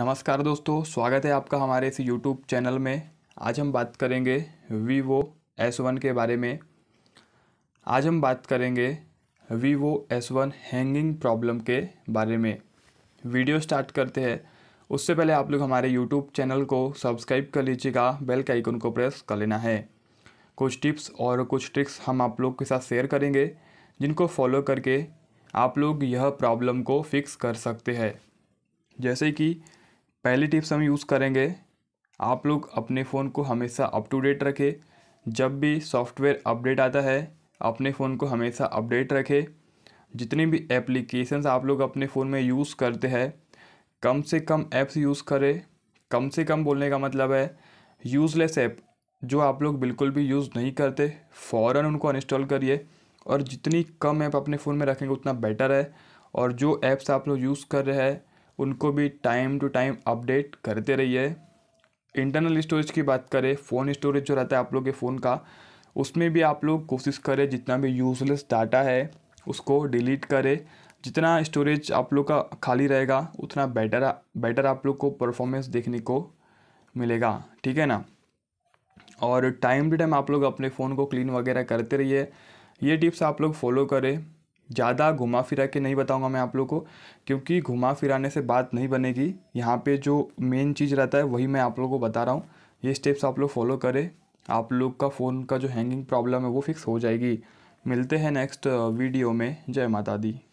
नमस्कार दोस्तों स्वागत है आपका हमारे इस यूट्यूब चैनल में आज हम बात करेंगे वीवो एस वन के बारे में आज हम बात करेंगे Vivo S one hanging problem के बारे में वीडियो स्टार्ट करते हैं उससे पहले आप लोग हमारे यूट्यूब चैनल को सब्सक्राइब कर लीजिएगा बेल के आइकन को प्रेस कर लेना है कुछ टिप्स और कुछ ट्रिक्स हम आप लोग के साथ शेयर करेंगे जिनको फॉलो करके आप लोग यह प्रॉब्लम को फिक्स कर सकते हैं जैसे कि पहली टिप्स हम यूज़ करेंगे आप लोग अपने फ़ोन को हमेशा अप टू डेट रखें जब भी सॉफ्टवेयर अपडेट आता है अपने फ़ोन को हमेशा अपडेट रखें जितनी भी एप्लीकेशंस आप लोग अपने फ़ोन में यूज़ करते हैं कम से कम ऐप्स यूज़ करें कम से कम बोलने का मतलब है यूज़लेस ऐप जो आप लोग बिल्कुल भी यूज़ नहीं करते फ़ौरन उनको अनइंस्टॉल करिए और जितनी कम ऐप अपने फ़ोन में रखेंगे उतना बेटर है और जो ऐप्स आप लोग यूज़ कर रहे हैं उनको भी टाइम टू टाइम अपडेट करते रहिए इंटरनल स्टोरेज की बात करें फ़ोन स्टोरेज जो रहता है आप लोग के फ़ोन का उसमें भी आप लोग कोशिश करें जितना भी यूजलेस डाटा है उसको डिलीट करें जितना स्टोरेज आप लोग का खाली रहेगा उतना बेटर बेटर आप लोग को परफॉर्मेंस देखने को मिलेगा ठीक है ना और टाइम टू टाइम आप लोग अपने फ़ोन को क्लीन वगैरह करते रहिए ये टिप्स आप लोग फॉलो करें ज़्यादा घुमा फिरा के नहीं बताऊंगा मैं आप लोग को क्योंकि घुमा फिराने से बात नहीं बनेगी यहाँ पे जो मेन चीज़ रहता है वही मैं आप लोगों को बता रहा हूँ ये स्टेप्स आप लोग फॉलो करें आप लोग का फ़ोन का जो हैंगिंग प्रॉब्लम है वो फिक्स हो जाएगी मिलते हैं नेक्स्ट वीडियो uh, में जय माता दी